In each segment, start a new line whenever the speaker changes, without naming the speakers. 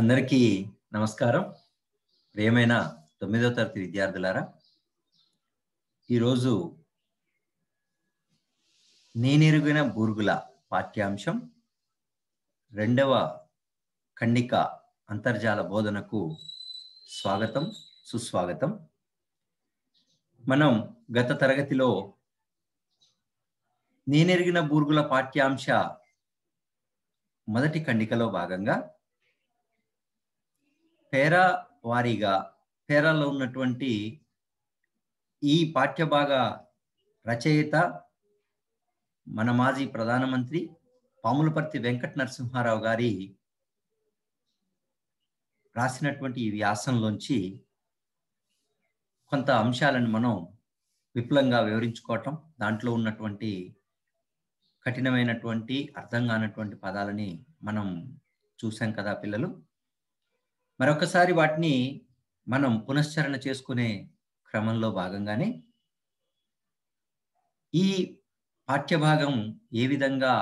అందరికీ నమస్కారం ప్రియమైన తొమ్మిదవ తరగతి విద్యార్థులారా ఈరోజు నేనెరుగిన బూర్గుల పాఠ్యాంశం రెండవ ఖండిక అంతర్జాల బోధనకు స్వాగతం సుస్వాగతం మనం గత తరగతిలో నేనెరిగిన బూర్గుల పాఠ్యాంశ మొదటి ఖండికలో భాగంగా పేరా వారీగా పేరాలో ఉన్నటువంటి ఈ పాఠ్యభాగ రచయిత మన మాజీ ప్రధానమంత్రి పాములపర్తి వెంకట నరసింహారావు గారి రాసినటువంటి ఈ వ్యాసంలోంచి కొంత అంశాలను మనం విపులంగా వివరించుకోవటం దాంట్లో ఉన్నటువంటి కఠినమైనటువంటి అర్థం కానటువంటి పదాలని మనం చూసాం కదా పిల్లలు మరొకసారి వాటిని మనం పునశ్చరణ చేసుకునే క్రమంలో భాగంగానే ఈ పాఠ్యభాగం ఏ విధంగా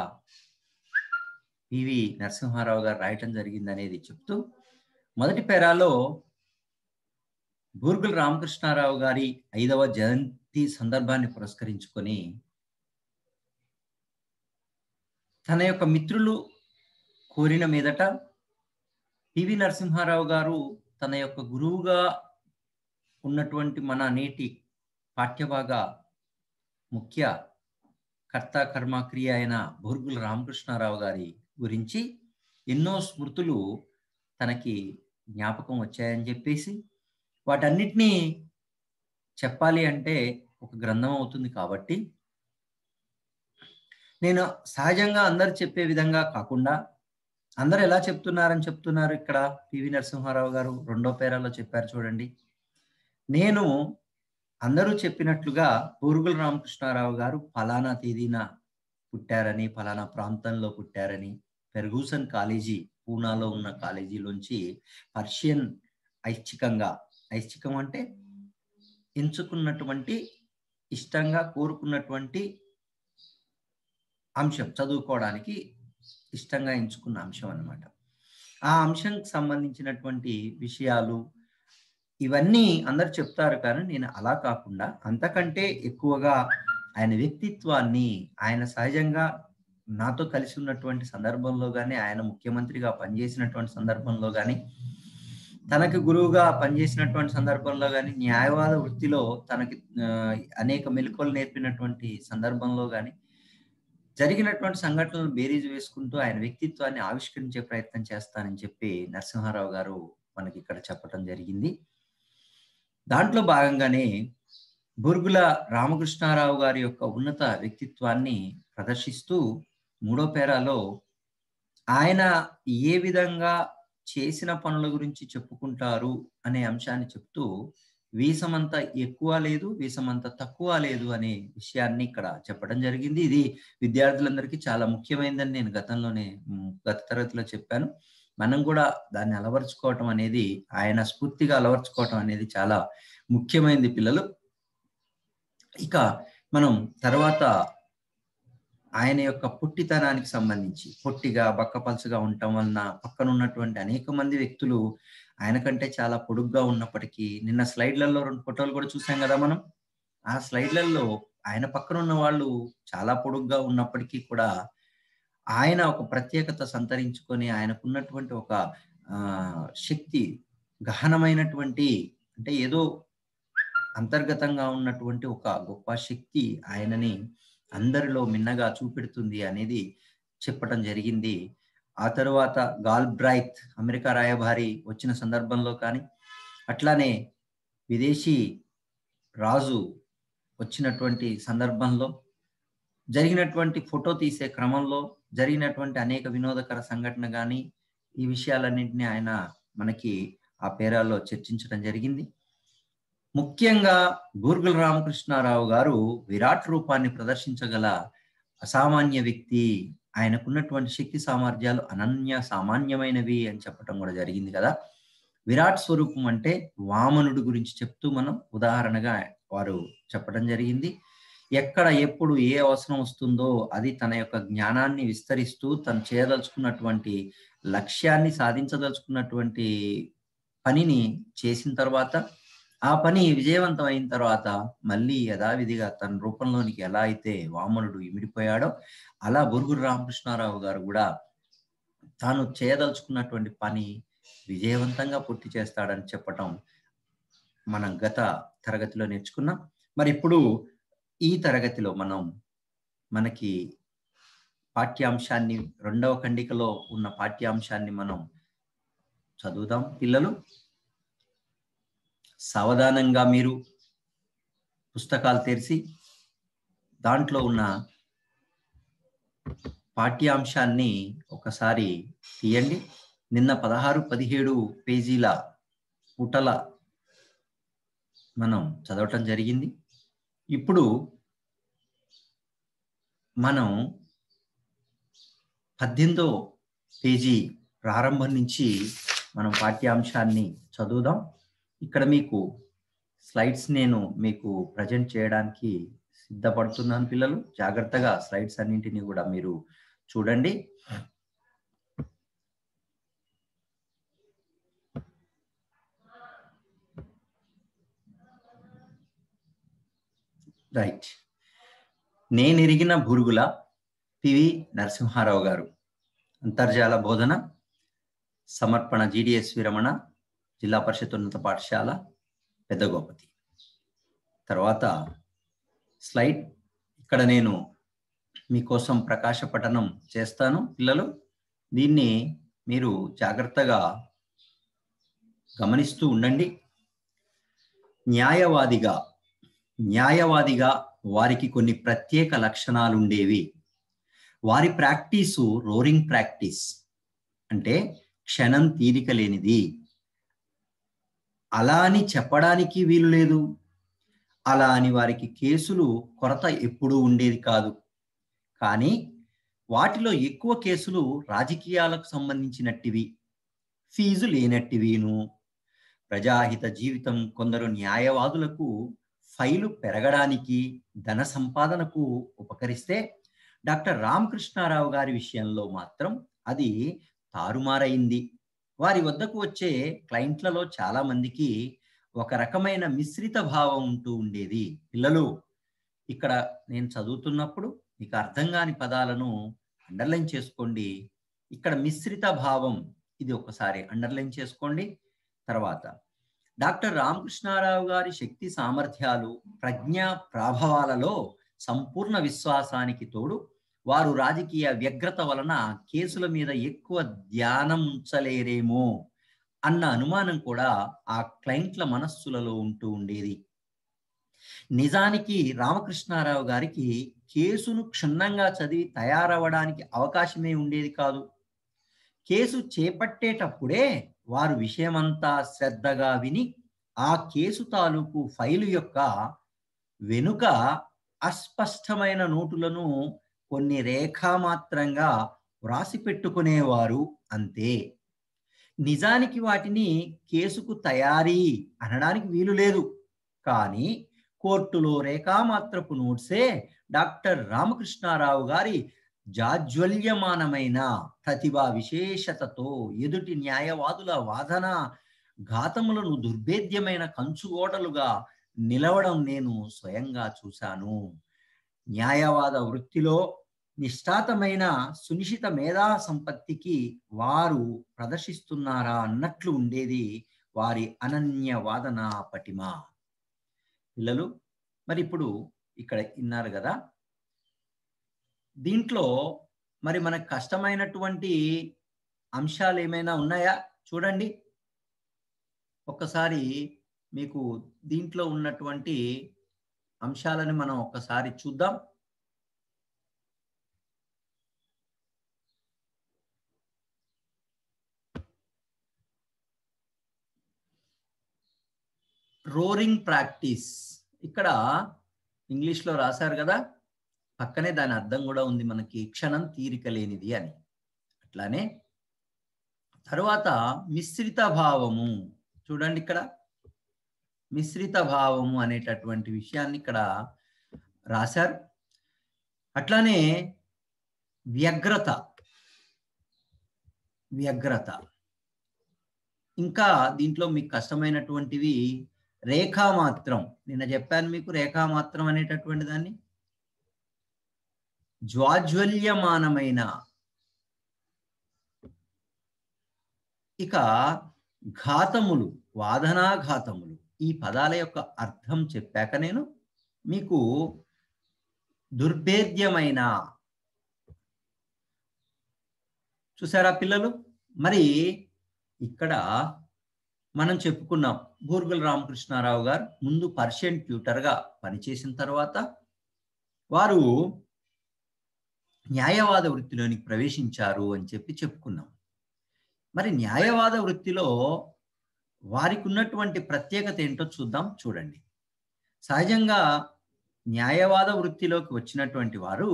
పివి నరసింహారావు గారు రాయటం జరిగిందనేది చెప్తూ మొదటి పేరాలో బూర్గుల రామకృష్ణారావు గారి ఐదవ జయంతి సందర్భాన్ని పురస్కరించుకొని తన యొక్క మిత్రులు కోరిన మీదట పివి నరసింహారావు గారు తన యొక్క గురువుగా ఉన్నటువంటి మన నేటి పాఠ్యభాగ ముఖ్య కర్త కర్మక్రియ అయిన బోర్గుల రామకృష్ణారావు గారి గురించి ఎన్నో స్మృతులు తనకి జ్ఞాపకం వచ్చాయని చెప్పేసి వాటన్నిటినీ చెప్పాలి అంటే ఒక గ్రంథం అవుతుంది కాబట్టి నేను సహజంగా అందరు చెప్పే విధంగా కాకుండా అందరూ ఎలా చెప్తున్నారని చెప్తున్నారు ఇక్కడ పివి నరసింహారావు గారు రెండో పేరాలో చెప్పారు చూడండి నేను అందరూ చెప్పినట్లుగా పూరుగుల రామకృష్ణారావు గారు ఫలానా తేదీన పుట్టారని ఫలానా ప్రాంతంలో పుట్టారని పెర్గూసన్ కాలేజీ పూనాలో ఉన్న కాలేజీలోంచి పర్షియన్ ఐచ్ఛికంగా ఐచ్ఛికం అంటే ఎంచుకున్నటువంటి ఇష్టంగా కోరుకున్నటువంటి అంశం చదువుకోవడానికి ఇష్టంగా ఎంచుకున్న అంశం అనమాట ఆ అంశంకి సంబంధించినటువంటి విషయాలు ఇవన్నీ అందరు చెప్తారు కానీ నేను అలా కాకుండా అంతకంటే ఎక్కువగా ఆయన వ్యక్తిత్వాన్ని ఆయన సహజంగా నాతో కలిసి ఉన్నటువంటి సందర్భంలో కానీ ఆయన ముఖ్యమంత్రిగా పనిచేసినటువంటి సందర్భంలో కానీ తనకి గురువుగా పనిచేసినటువంటి సందర్భంలో కానీ న్యాయవాద వృత్తిలో తనకి అనేక మెలకువలు నేర్పినటువంటి సందర్భంలో కానీ జరిగినటువంటి సంఘటనలు బేరీజు వేసుకుంటూ ఆయన వ్యక్తిత్వాన్ని ఆవిష్కరించే ప్రయత్నం చేస్తానని చెప్పి నరసింహారావు గారు మనకి ఇక్కడ చెప్పడం జరిగింది దాంట్లో భాగంగానే బుర్గుల రామకృష్ణారావు గారి యొక్క ఉన్నత వ్యక్తిత్వాన్ని ప్రదర్శిస్తూ మూడో పేరాలో ఆయన ఏ విధంగా చేసిన పనుల గురించి చెప్పుకుంటారు అనే అంశాన్ని చెప్తూ వీసం అంత ఎక్కువ లేదు వీసం అంత తక్కువ లేదు అనే విషయాన్ని ఇక్కడ చెప్పడం జరిగింది ఇది విద్యార్థులందరికీ చాలా ముఖ్యమైనదని నేను గతంలోనే గత తరగతిలో చెప్పాను మనం కూడా దాన్ని అలవర్చుకోవటం అనేది ఆయన స్ఫూర్తిగా అలవర్చుకోవటం అనేది చాలా ముఖ్యమైనది పిల్లలు ఇక మనం తర్వాత ఆయన యొక్క పుట్టితనానికి సంబంధించి పొట్టిగా బక్కపలుసుగా ఉండటం వలన పక్కన ఉన్నటువంటి అనేక మంది వ్యక్తులు ఆయన కంటే చాలా పొడుగ్గా ఉన్నప్పటికీ నిన్న స్లైడ్లలో రెండు ఫోటోలు కూడా చూసాం కదా మనం ఆ స్లైడ్లలో ఆయన పక్కన ఉన్న వాళ్ళు చాలా పొడుగ్గా ఉన్నప్పటికీ కూడా ఆయన ఒక ప్రత్యేకత సంతరించుకొని ఆయనకున్నటువంటి ఒక శక్తి గహనమైనటువంటి అంటే ఏదో అంతర్గతంగా ఉన్నటువంటి ఒక గొప్ప శక్తి ఆయనని అందరిలో మిన్నగా చూపెడుతుంది అనేది చెప్పటం జరిగింది ఆ తరువాత గాల్బ్రైత్ అమెరికా రాయభారి వచ్చిన సందర్భంలో కానీ అట్లానే విదేశీ రాజు వచ్చినటువంటి సందర్భంలో జరిగినటువంటి ఫోటో తీసే క్రమంలో జరిగినటువంటి అనేక వినోదకర సంఘటన కానీ ఈ విషయాలన్నింటినీ ఆయన మనకి ఆ పేరాల్లో చర్చించడం జరిగింది ముఖ్యంగా గూర్గుల రామకృష్ణారావు గారు విరాట్ రూపాన్ని ప్రదర్శించగల అసామాన్య వ్యక్తి ఆయనకున్నటువంటి శక్తి సామర్థ్యాలు అనన్య సామాన్యమైనవి అని చెప్పటం కూడా జరిగింది కదా విరాట్ స్వరూపం అంటే వామనుడు గురించి చెప్తూ మనం ఉదాహరణగా వారు చెప్పడం జరిగింది ఎక్కడ ఎప్పుడు ఏ అవసరం వస్తుందో అది తన యొక్క జ్ఞానాన్ని విస్తరిస్తూ తను చేయదలుచుకున్నటువంటి లక్ష్యాన్ని సాధించదలుచుకున్నటువంటి పనిని చేసిన తర్వాత ఆ పని విజయవంతం అయిన తర్వాత మళ్ళీ యథావిధిగా తన రూపంలోనికి ఎలా అయితే వామనుడు ఇమిడిపోయాడో అలా బురుగురు రామకృష్ణారావు గారు కూడా తాను చేయదలుచుకున్నటువంటి పని విజయవంతంగా పూర్తి చేస్తాడని చెప్పటం మనం గత తరగతిలో నేర్చుకున్నాం మరి ఇప్పుడు ఈ తరగతిలో మనం మనకి పాఠ్యాంశాన్ని రెండవ ఖండికలో ఉన్న పాఠ్యాంశాన్ని మనం చదువుదాం పిల్లలు సావధానంగా మీరు పుస్తకాలు తెరిచి దాంట్లో ఉన్న పాఠ్యాంశాన్ని ఒకసారి తీయండి నిన్న పదహారు పదిహేడు పేజీల పుటల మనం చదవటం జరిగింది ఇప్పుడు మనం పద్దెనిమిదో పేజీ ప్రారంభం నుంచి మనం పాఠ్యాంశాన్ని చదువుదాం ఇక్కడ మీకు స్లైడ్స్ నేను మీకు ప్రజెంట్ చేయడానికి సిద్ధపడుతున్నాను పిల్లలు జాగ్రత్తగా స్లైడ్స్ అన్నింటినీ కూడా మీరు చూడండి రైట్ నేనెరిగిన భూరుగుల పివి నరసింహారావు గారు అంతర్జాల బోధన సమర్పణ జీడిఎస్ విరమణ జిల్లా పరిషత్ ఉన్నత పాఠశాల పెద్దగోపతి తర్వాత స్లైడ్ ఇక్కడ నేను మీకోసం ప్రకాశ పఠనం చేస్తాను పిల్లలు దీన్ని మీరు జాగ్రత్తగా గమనిస్తూ ఉండండి న్యాయవాదిగా న్యాయవాదిగా వారికి కొన్ని ప్రత్యేక లక్షణాలు ఉండేవి వారి ప్రాక్టీసు రోరింగ్ ప్రాక్టీస్ అంటే క్షణం తీరిక లేనిది అలా అని చెప్పడానికి వీలు లేదు అలా అని వారికి కేసులు కొరత ఎప్పుడూ ఉండేది కాదు కానీ వాటిలో ఎక్కువ కేసులు రాజకీయాలకు సంబంధించినట్టివి ఫీజు లేనట్టివిను ప్రజాహిత జీవితం కొందరు న్యాయవాదులకు ఫైలు పెరగడానికి ధన సంపాదనకు ఉపకరిస్తే డాక్టర్ రామకృష్ణారావు గారి విషయంలో మాత్రం అది తారుమారైంది వారి వద్దకు వచ్చే క్లయింట్లలో చాలా మందికి ఒక రకమైన మిశ్రిత భావం ఉంటూ ఉండేది పిల్లలు ఇక్కడ నేను చదువుతున్నప్పుడు మీకు అర్థం కాని పదాలను అండర్లైన్ చేసుకోండి ఇక్కడ మిశ్రిత భావం ఇది ఒకసారి అండర్లైన్ చేసుకోండి తర్వాత డాక్టర్ రామకృష్ణారావు గారి శక్తి సామర్థ్యాలు ప్రజ్ఞా ప్రాభవాలలో సంపూర్ణ విశ్వాసానికి తోడు వారు రాజకీయ వ్యగ్రత వలన కేసుల మీద ఎక్కువ ధ్యానం ఉంచలేరేమో అన్న అనుమానం కూడా ఆ క్లయింట్ల మనస్సులలో ఉంటూ ఉండేది నిజానికి రామకృష్ణారావు గారికి కేసును క్షుణ్ణంగా చదివి తయారవ్వడానికి అవకాశమే ఉండేది కాదు కేసు చేపట్టేటప్పుడే వారు విషయమంతా శ్రద్ధగా విని ఆ కేసు తాలూకు ఫైలు యొక్క వెనుక అస్పష్టమైన నోటులను కొన్ని రేఖామాత్రంగా వ్రాసి పెట్టుకునేవారు అంతే నిజానికి వాటిని కేసుకు తయారీ అనడానికి వీలు లేదు కానీ కోర్టులో రేఖామాత్రపు నోట్సే డాక్టర్ రామకృష్ణారావు గారి జాజ్వల్యమానమైన ప్రతిభా విశేషతతో ఎదుటి న్యాయవాదుల వాదన ఘాతములను దుర్భేద్యమైన కంచుగోడలుగా నిలవడం నేను స్వయంగా చూశాను న్యాయవాద వృత్తిలో నిష్ఠాతమైన సునిశిత మేధా సంపత్తికి వారు ప్రదర్శిస్తున్నారా అన్నట్లు ఉండేది వారి అనన్య వాదన పటిమ పిల్లలు మరి ఇప్పుడు ఇక్కడ ఇన్నారు కదా దీంట్లో మరి మనకు కష్టమైనటువంటి అంశాలు ఏమైనా ఉన్నాయా చూడండి ఒక్కసారి మీకు దీంట్లో ఉన్నటువంటి అంశాలను మనం ఒక్కసారి చూద్దాం రోరింగ్ ప్రాక్టీస్ ఇక్కడ ఇంగ్లీష్లో రాశారు కదా పక్కనే దాని అర్థం కూడా ఉంది మనకి క్షణం తీరిక లేనిది అని అట్లానే తరువాత మిశ్రిత భావము చూడండి ఇక్కడ మిశ్రిత భావము అనేటటువంటి విషయాన్ని ఇక్కడ రాశారు అట్లానే వ్యగ్రత వ్యగ్రత ఇంకా దీంట్లో మీకు కష్టమైనటువంటివి రేఖామాత్రం నిన్న చెప్పాను మీకు రేఖామాత్రం అనేటటువంటి దాన్ని జ్వాజ్వల్యమానమైన ఇక ఘాతములు వాదనాఘాతములు ఈ పదాల యొక్క అర్థం చెప్పాక నేను మీకు దుర్భేద్యమైన చూసారా పిల్లలు మరి ఇక్కడ మనం చెప్పుకున్నాం బూర్గుల రామకృష్ణారావు గారు ముందు పర్షియన్ ట్యూటర్గా పనిచేసిన తర్వాత వారు న్యాయవాద వృత్తిలోనికి ప్రవేశించారు అని చెప్పి చెప్పుకున్నాం మరి న్యాయవాద వృత్తిలో వారికి ఉన్నటువంటి ప్రత్యేకత ఏంటో చూద్దాం చూడండి సహజంగా న్యాయవాద వృత్తిలోకి వచ్చినటువంటి వారు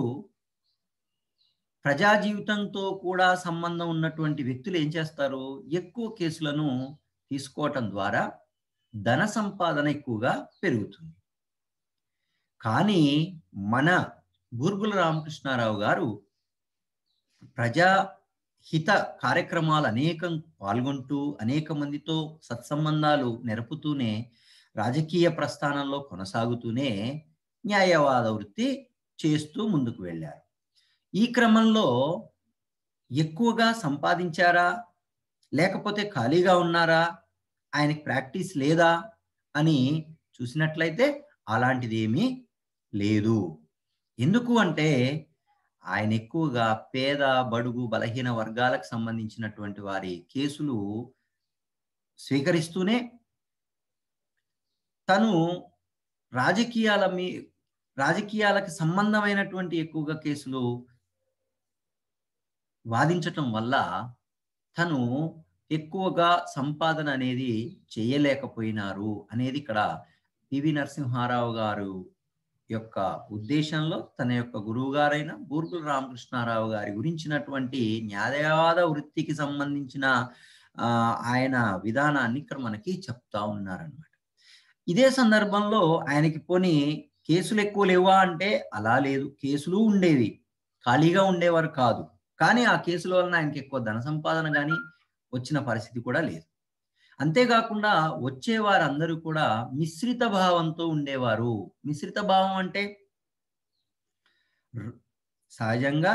ప్రజా జీవితంతో కూడా సంబంధం ఉన్నటువంటి వ్యక్తులు ఏం చేస్తారు ఎక్కువ కేసులను తీసుకోవటం ద్వారా ధన సంపాదన ఎక్కువగా పెరుగుతుంది కానీ మన గూర్గుల రామకృష్ణారావు గారు ప్రజా హిత కార్యక్రమాలు అనేకం పాల్గొంటూ అనేక మందితో సత్సంబంధాలు నెరపుతూనే రాజకీయ ప్రస్థానంలో కొనసాగుతూనే న్యాయవాద వృత్తి చేస్తూ ముందుకు వెళ్ళారు ఈ క్రమంలో ఎక్కువగా సంపాదించారా లేకపోతే ఖాళీగా ఉన్నారా ఆయనకి ప్రాక్టీస్ లేదా అని చూసినట్లయితే అలాంటిది ఏమీ లేదు ఎందుకు అంటే ఆయన ఎక్కువగా పేద బడుగు బలహీన వర్గాలకు సంబంధించినటువంటి వారి కేసులు స్వీకరిస్తూనే తను రాజకీయాల మీ రాజకీయాలకు సంబంధమైనటువంటి ఎక్కువగా కేసులు వాదించటం వల్ల తను ఎక్కువగా సంపాదన అనేది చేయలేకపోయినారు అనేది ఇక్కడ పివి నరసింహారావు గారు యొక్క ఉద్దేశంలో తన యొక్క గురువు గారైన బూర్గుల రామకృష్ణారావు గారి గురించినటువంటి న్యాయవాద వృత్తికి సంబంధించిన ఆయన విధానాన్ని ఇక్కడ మనకి చెప్తా ఉన్నారనమాట ఇదే సందర్భంలో ఆయనకి పోని కేసులు ఎక్కువ లేవా అంటే అలా లేదు కేసులు ఉండేవి ఖాళీగా ఉండేవారు కాదు కానీ ఆ కేసుల వలన ఆయనకి ఎక్కువ ధన సంపాదన కానీ వచ్చిన పరిస్థితి కూడా లేదు అంతేకాకుండా వచ్చేవారందరూ కూడా మిశ్రిత భావంతో ఉండేవారు మిశ్రిత భావం అంటే సహజంగా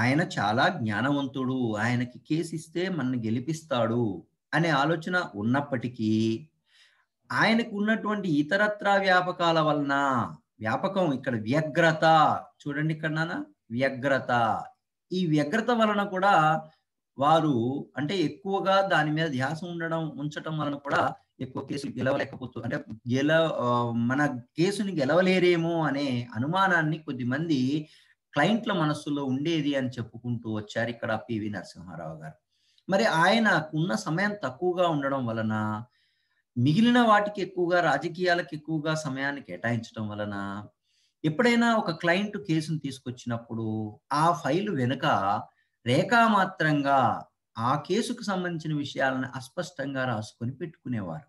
ఆయన చాలా జ్ఞానవంతుడు ఆయనకి కేసు ఇస్తే మనని గెలిపిస్తాడు అనే ఆలోచన ఉన్నప్పటికీ ఆయనకు ఉన్నటువంటి ఇతరత్రా వ్యాపకాల వలన వ్యాపకం ఇక్కడ వ్యగ్రత చూడండి ఇక్కడ నాన్న వ్యగ్రత ఈ వ్యగ్రత వలన కూడా వారు అంటే ఎక్కువగా దాని మీద ధ్యాసం ఉండడం ఉంచటం వలన కూడా ఎక్కువ కేసులు గెలవలేకపోతు అంటే గెల మన కేసుని గెలవలేరేమో అనే అనుమానాన్ని కొద్దిమంది క్లయింట్ల మనస్సులో ఉండేది అని చెప్పుకుంటూ వచ్చారు ఇక్కడ పివి నరసింహారావు గారు మరి ఆయనకున్న సమయం తక్కువగా ఉండడం వలన మిగిలిన వాటికి ఎక్కువగా రాజకీయాలకు ఎక్కువగా సమయాన్ని కేటాయించడం వలన ఎప్పుడైనా ఒక క్లయింట్ కేసును తీసుకొచ్చినప్పుడు ఆ ఫైల్ వెనుక రేఖామాత్రంగా ఆ కేసుకు సంబంధించిన విషయాలను అస్పష్టంగా రాసుకొని పెట్టుకునేవారు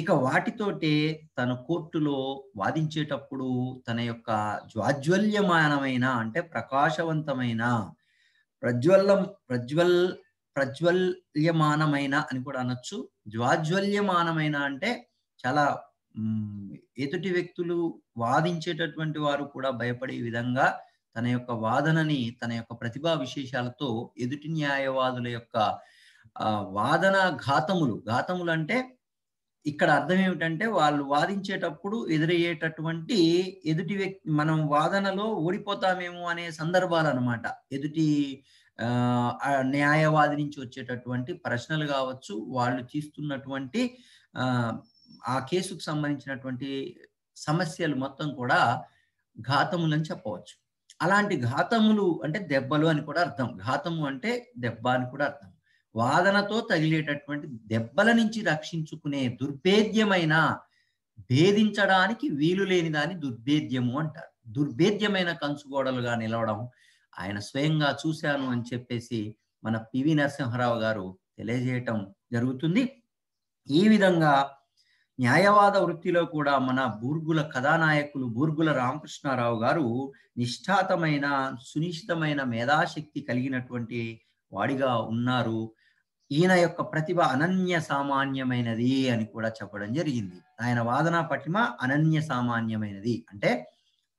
ఇక వాటితోటే తన కోర్టులో వాదించేటప్పుడు తన యొక్క జ్వాజ్వల్యమానమైన అంటే ప్రకాశవంతమైన ప్రజ్వల్లం ప్రజ్వల్ ప్రజ్వల్యమానమైన అని కూడా అనొచ్చు జ్వాజ్వల్యమానమైన అంటే చాలా ఎదుటి వ్యక్తులు వాదించేటటువంటి వారు కూడా భయపడే విధంగా తన యొక్క వాదనని తన యొక్క ప్రతిభా విశేషాలతో ఎదుటి న్యాయవాదుల యొక్క వాదన ఘాతములు ఘాతములు అంటే ఇక్కడ అర్థం ఏమిటంటే వాళ్ళు వాదించేటప్పుడు ఎదురయ్యేటటువంటి ఎదుటి వ్యక్తి మనం వాదనలో ఓడిపోతామేమో అనే సందర్భాలు అనమాట ఎదుటి న్యాయవాది నుంచి వచ్చేటటువంటి ప్రశ్నలు కావచ్చు వాళ్ళు తీస్తున్నటువంటి ఆ కేసుకు సంబంధించినటువంటి సమస్యలు మొత్తం కూడా ఘాతములు అని చెప్పవచ్చు అలాంటి ఘాతములు అంటే దెబ్బలు అని కూడా అర్థం ఘాతము అంటే దెబ్బ అని కూడా అర్థం వాదనతో తగిలేటటువంటి దెబ్బల నుంచి రక్షించుకునే దుర్భేద్యమైన భేదించడానికి వీలు లేని దాన్ని దుర్భేద్యము అంటారు దుర్భేద్యమైన కంచుగోడలుగా నిలవడం ఆయన స్వయంగా చూశాను అని చెప్పేసి మన పివి నరసింహారావు గారు తెలియజేయటం జరుగుతుంది ఈ విధంగా న్యాయవాద వృత్తిలో కూడా మన బూర్గుల కథానాయకులు బూర్గుల రామకృష్ణారావు గారు నిష్ఠాతమైన సునిశ్చితమైన మేధాశక్తి కలిగినటువంటి వాడిగా ఉన్నారు ఈయన యొక్క ప్రతిభ అనన్య సామాన్యమైనది అని కూడా చెప్పడం జరిగింది ఆయన వాదన పటిమ అనన్య సామాన్యమైనది అంటే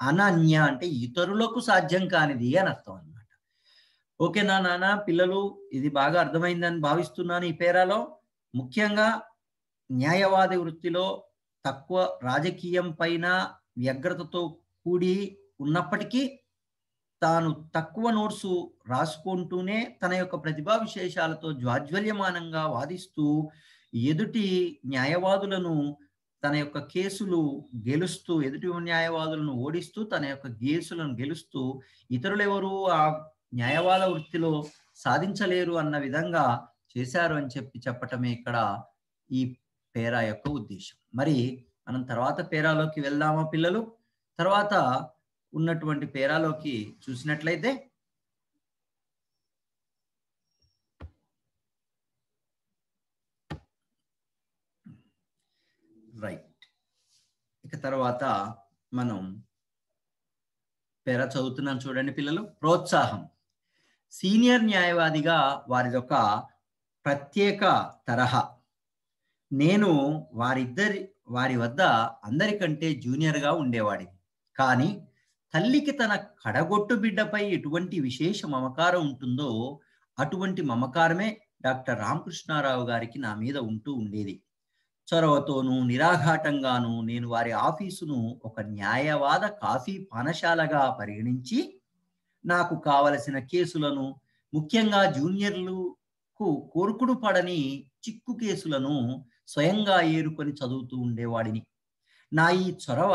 అనన్య అంటే ఇతరులకు సాధ్యం కానిది అని అర్థం అనమాట ఓకే నా నాన్న పిల్లలు ఇది బాగా అర్థమైందని భావిస్తున్నాను ఈ పేరాలో ముఖ్యంగా న్యాయవాది వృత్తిలో తక్కువ రాజకీయం పైన వ్యగ్రతతో కూడి ఉన్నప్పటికీ తాను తక్కువ నోట్సు రాసుకుంటూనే తన యొక్క ప్రతిభా విశేషాలతో జ్వాజ్వల్యమానంగా వాదిస్తూ ఎదుటి న్యాయవాదులను తన యొక్క కేసులు గెలుస్తూ ఎదుటి న్యాయవాదులను ఓడిస్తూ తన యొక్క కేసులను గెలుస్తూ ఇతరులెవరూ ఆ న్యాయవాద వృత్తిలో సాధించలేరు అన్న విధంగా చేశారు అని చెప్పి చెప్పటమే ఇక్కడ ఈ పేరా యొక్క ఉద్దేశం మరి మనం తర్వాత పేరాలోకి వెళ్దామా పిల్లలు తర్వాత ఉన్నటువంటి పేరాలోకి చూసినట్లయితే రైట్ ఇక తర్వాత మనం పేర చదువుతున్నాం చూడండి పిల్లలు ప్రోత్సాహం సీనియర్ న్యాయవాదిగా వారిదొక ప్రత్యేక తరహా నేను వారిద్దరి వారి వద్ద అందరికంటే జూనియర్గా ఉండేవాడిని కానీ తల్లికి తన కడగొట్టు బిడ్డపై ఎటువంటి విశేష మమకారం ఉంటుందో అటువంటి మమకారమే డాక్టర్ రామకృష్ణారావు గారికి నా మీద ఉంటూ ఉండేది చొరవతోనూ నిరాఘాటంగాను నేను వారి ఆఫీసును ఒక న్యాయవాద కాఫీ పానశాలగా పరిగణించి నాకు కావలసిన కేసులను ముఖ్యంగా జూనియర్లకు కోరుకుడు పడని చిక్కు కేసులను స్వయంగా ఏరుకొని చదువుతూ ఉండేవాడిని నా ఈ చొరవ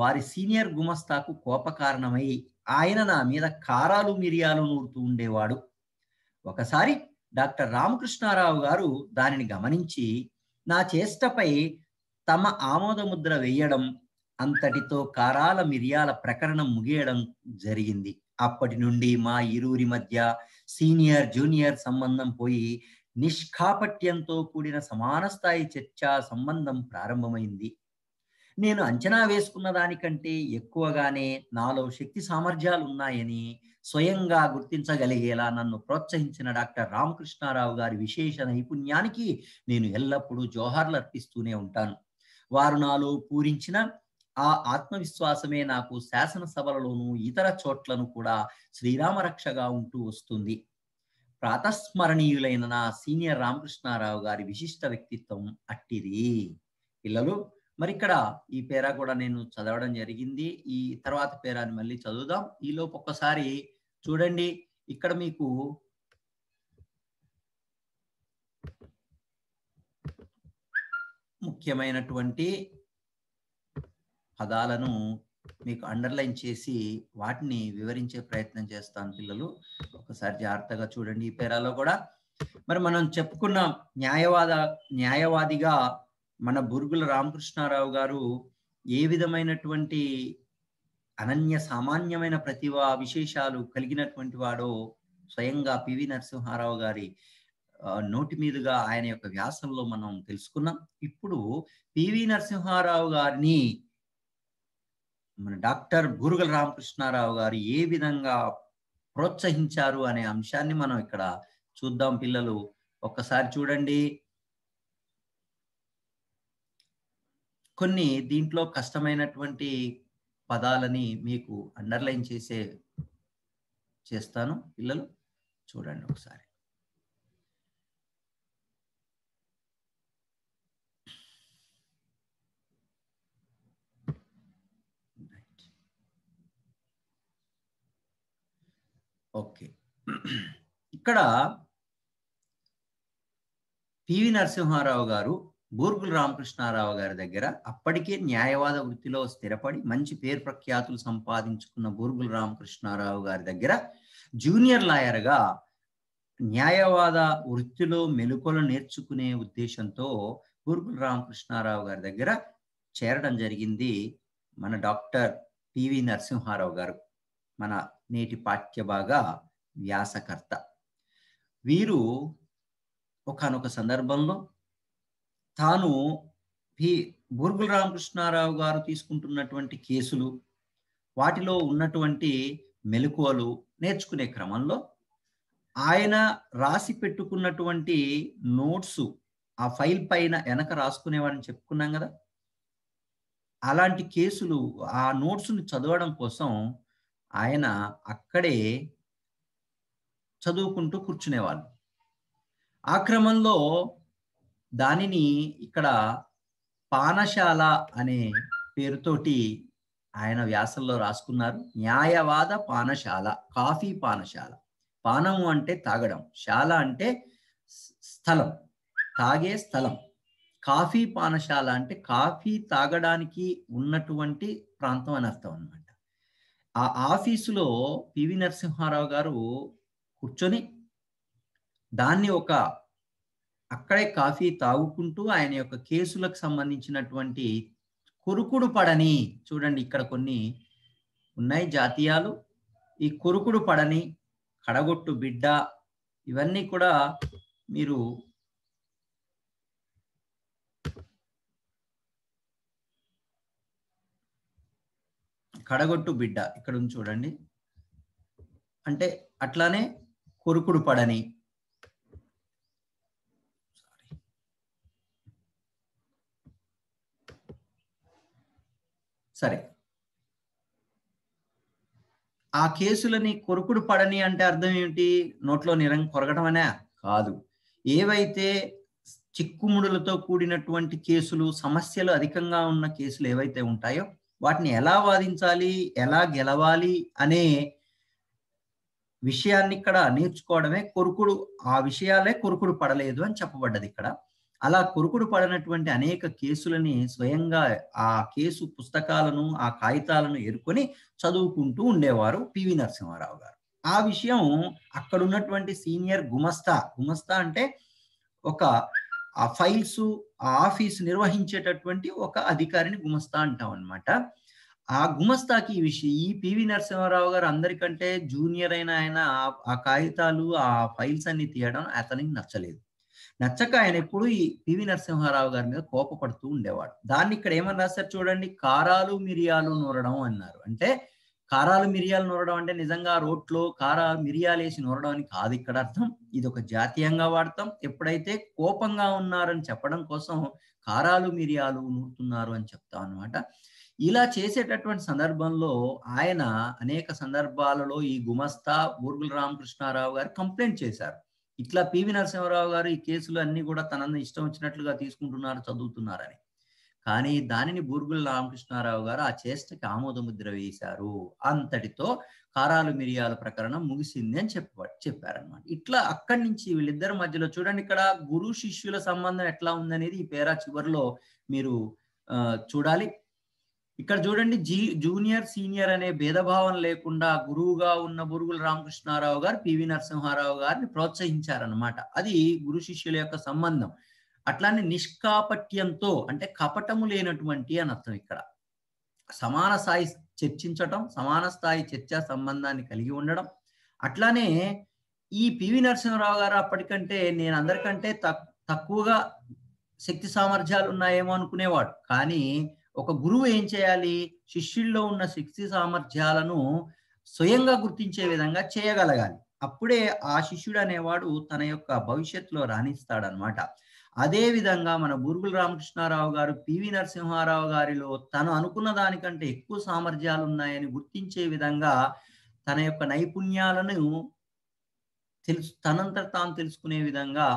వారి సీనియర్ గుమస్తాకు కోపకారణమై ఆయన నా మీద కారాలు మిరియాలు నూరుతూ ఉండేవాడు ఒకసారి డాక్టర్ రామకృష్ణారావు గారు దానిని గమనించి నా చేష్టపై తమ ఆమోదముద్ర వేయడం అంతటితో కారాల మిరియాల ప్రకరణం ముగియడం జరిగింది అప్పటి నుండి మా ఇరువురి మధ్య సీనియర్ జూనియర్ సంబంధం పోయి నిష్కాపట్యంతో కూడిన సమాన స్థాయి చర్చా సంబంధం ప్రారంభమైంది నేను అంచనా వేసుకున్న దానికంటే ఎక్కువగానే నాలో శక్తి సామర్థ్యాలు ఉన్నాయని స్వయంగా గుర్తించగలిగేలా నన్ను ప్రోత్సహించిన డాక్టర్ రామకృష్ణారావు గారి విశేష నైపుణ్యానికి నేను ఎల్లప్పుడూ జోహార్లు అర్పిస్తూనే ఉంటాను వారు నాలో పూరించిన ఆ ఆత్మవిశ్వాసమే నాకు శాసనసభలలోనూ ఇతర చోట్లను కూడా శ్రీరామరక్షగా ఉంటూ వస్తుంది ప్రాతస్మరణీయులైన నా సీనియర్ రామకృష్ణారావు గారి విశిష్ట వ్యక్తిత్వం అట్టిది పిల్లలు మరి ఇక్కడ ఈ పేరా కూడా నేను చదవడం జరిగింది ఈ తర్వాత పేరాని మళ్ళీ చదువుదాం ఈలోపు ఒక్కసారి చూడండి ఇక్కడ మీకు ముఖ్యమైనటువంటి పదాలను మీకు అండర్లైన్ చేసి వాటిని వివరించే ప్రయత్నం చేస్తాను పిల్లలు ఒకసారి జాగ్రత్తగా చూడండి ఈ పేరాలో కూడా మరి మనం చెప్పుకున్న న్యాయవాద న్యాయవాదిగా మన బురుగుల రామకృష్ణారావు గారు ఏ విధమైనటువంటి అనన్య సామాన్యమైన ప్రతిభ విశేషాలు కలిగినటువంటి వాడో స్వయంగా పివి నరసింహారావు గారి నోటి మీదుగా ఆయన యొక్క వ్యాసంలో మనం తెలుసుకున్నాం ఇప్పుడు పివి నరసింహారావు గారిని మన డాక్టర్ గురుగల రామకృష్ణారావు గారు ఏ విధంగా ప్రోత్సహించారు అనే అంశాన్ని మనం ఇక్కడ చూద్దాం పిల్లలు ఒక్కసారి చూడండి కొన్ని దీంట్లో కష్టమైనటువంటి పదాలని మీకు అండర్లైన్ చేసే చేస్తాను పిల్లలు చూడండి ఒకసారి ఓకే ఇక్కడ పివి నరసింహారావు గారు బూర్గుల రామకృష్ణారావు గారి దగ్గర అప్పటికే న్యాయవాద వృత్తిలో స్థిరపడి మంచి పేరు ప్రఖ్యాతులు సంపాదించుకున్న బూర్గుల రామకృష్ణారావు గారి దగ్గర జూనియర్ లాయర్గా న్యాయవాద వృత్తిలో మెలుకలు నేర్చుకునే ఉద్దేశంతో బూర్గుల రామకృష్ణారావు గారి దగ్గర చేరడం జరిగింది మన డాక్టర్ పివి నరసింహారావు గారు మన నేటి పాఠ్యభాగ వ్యాసకర్త వీరు ఒకనొక సందర్భంలో తాను పి బూర్గుల రామకృష్ణారావు గారు తీసుకుంటున్నటువంటి కేసులు వాటిలో ఉన్నటువంటి మెలకువలు నేర్చుకునే క్రమంలో ఆయన రాసి పెట్టుకున్నటువంటి నోట్స్ ఆ ఫైల్ పైన వెనక రాసుకునేవారని చెప్పుకున్నాం కదా అలాంటి కేసులు ఆ నోట్స్ని చదవడం కోసం ఆయన అక్కడే చదువుకుంటూ కూర్చునేవాళ్ళు ఆ క్రమంలో దానిని ఇక్కడ పానశాల అనే పేరుతోటి ఆయన వ్యాసంలో రాసుకున్నారు న్యాయవాద పానశాల కాఫీ పానశాల పానము అంటే తాగడం శాల అంటే స్థలం తాగే స్థలం కాఫీ పానశాల అంటే కాఫీ తాగడానికి ఉన్నటువంటి ప్రాంతం అని అర్థం అనమాట ఆ ఆఫీసులో పివి నరసింహారావు గారు కూర్చొని దాన్ని ఒక అక్కడే కాఫీ తాగుకుంటూ ఆయన యొక్క కేసులకు సంబంధించినటువంటి కొరుకుడు పడని చూడండి ఇక్కడ కొన్ని ఉన్నాయి జాతీయాలు ఈ కొరుకుడు పడని కడగొట్టు బిడ్డ ఇవన్నీ కూడా మీరు కడగొట్టు బిడ్డ ఇక్కడ ఉంది చూడండి అంటే అట్లానే కొరుకుడు పడని సరే ఆ కేసులని కొరుకుడు పడని అంటే అర్థం ఏమిటి నోట్లో నిరం కొరగడం అనే కాదు ఏవైతే చిక్కుముడులతో కూడినటువంటి కేసులు సమస్యలు అధికంగా ఉన్న కేసులు ఏవైతే ఉంటాయో వాటిని ఎలా వాదించాలి ఎలా గెలవాలి అనే విషయాన్ని ఇక్కడ నేర్చుకోవడమే కొరుకుడు ఆ విషయాలే కొరుకుడు పడలేదు అని చెప్పబడ్డది ఇక్కడ అలా కొరుకుడు పడినటువంటి అనేక కేసులని స్వయంగా ఆ కేసు పుస్తకాలను ఆ కాగితాలను ఎరుకొని చదువుకుంటూ ఉండేవారు పివి నరసింహారావు గారు ఆ విషయం అక్కడున్నటువంటి సీనియర్ గుమస్తా గుమస్తా అంటే ఒక ఆ ఫైల్స్ ఆ ఆఫీస్ నిర్వహించేటటువంటి ఒక అధికారిని గుమస్తా అంటాం అనమాట ఆ గుమస్తాకి ఈ విషయం ఈ పివి నరసింహారావు గారు అందరికంటే జూనియర్ అయిన ఆయన ఆ కాగితాలు ఆ ఫైల్స్ అన్ని తీయడం అతనికి నచ్చలేదు నచ్చక ఆయన ఎప్పుడు ఈ పివి నరసింహారావు గారి మీద కోపపడుతూ ఉండేవాడు దాన్ని ఇక్కడ ఏమన్నా సార్ చూడండి కారాలు మిరియాలు నూరడం అన్నారు అంటే కారాలు మిరియాలు నూరడం అంటే నిజంగా రోడ్లో కార మిరియాలు వేసి నూరడం అని కాదు ఇక్కడ అర్థం ఇది ఒక జాతీయంగా వాడతాం ఎప్పుడైతే కోపంగా ఉన్నారని చెప్పడం కోసం కారాలు మిరియాలు నూరుతున్నారు అని చెప్తాం అనమాట ఇలా చేసేటటువంటి సందర్భంలో ఆయన అనేక సందర్భాలలో ఈ గుమస్తా బూర్గుల రామకృష్ణారావు గారు కంప్లైంట్ చేశారు ఇట్లా పివి నరసింహారావు గారు ఈ కేసులు అన్ని కూడా తనని ఇష్టం వచ్చినట్లుగా తీసుకుంటున్నారు చదువుతున్నారని కానీ దానిని బూర్గుల రామకృష్ణారావు గారు ఆ చేష్టకి ముద్ర వేశారు అంతటితో కారాలు మిరియాల ప్రకరణం ముగిసింది అని చెప్ప చెప్పారనమాట ఇట్లా అక్కడి నుంచి వీళ్ళిద్దరి మధ్యలో చూడండి ఇక్కడ గురు శిష్యుల సంబంధం ఎట్లా ఉందనేది ఈ పేరా చివరిలో మీరు చూడాలి ఇక్కడ చూడండి జీ జూనియర్ సీనియర్ అనే భేదభావం లేకుండా గురువుగా ఉన్న బురుగుల రామకృష్ణారావు గారు పివి నరసింహారావు గారిని ప్రోత్సహించారనమాట అది గురు శిష్యుల యొక్క సంబంధం అట్లానే నిష్కాపట్యంతో అంటే కపటము లేనటువంటి అని అర్థం ఇక్కడ సమాన స్థాయి చర్చించటం సమాన స్థాయి చర్చా సంబంధాన్ని కలిగి ఉండడం అట్లానే ఈ పివి నరసింహరావు గారు అప్పటికంటే నేను అందరికంటే తక్కువగా శక్తి సామర్థ్యాలు ఉన్నాయేమో అనుకునేవాడు కానీ ఒక గురువు ఏం చేయాలి శిష్యుల్లో ఉన్న శక్తి సామర్థ్యాలను స్వయంగా గుర్తించే విధంగా చేయగలగాలి అప్పుడే ఆ శిష్యుడు అనేవాడు తన యొక్క భవిష్యత్తులో రాణిస్తాడనమాట అదేవిధంగా మన బూర్గుల రామకృష్ణారావు గారు పివి నరసింహారావు గారిలో తను అనుకున్న దానికంటే ఎక్కువ సామర్థ్యాలు ఉన్నాయని గుర్తించే విధంగా తన యొక్క నైపుణ్యాలను తెలుసు తనంత తాను తెలుసుకునే విధంగా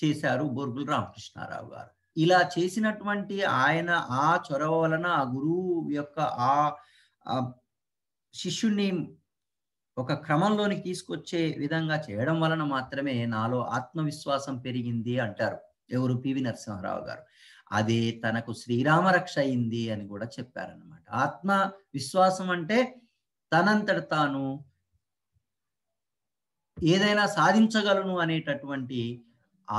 చేశారు బూరుగుల రామకృష్ణారావు గారు ఇలా చేసినటువంటి ఆయన ఆ చొరవ వలన ఆ గురువు యొక్క ఆ శిష్యుణ్ణి ఒక క్రమంలోని తీసుకొచ్చే విధంగా చేయడం వలన మాత్రమే నాలో ఆత్మవిశ్వాసం పెరిగింది అంటారు ఎవరు పివి నరసింహారావు గారు అదే తనకు శ్రీరామ రక్ష అయింది అని కూడా చెప్పారనమాట ఆత్మ విశ్వాసం అంటే తనంతట తాను ఏదైనా సాధించగలను అనేటటువంటి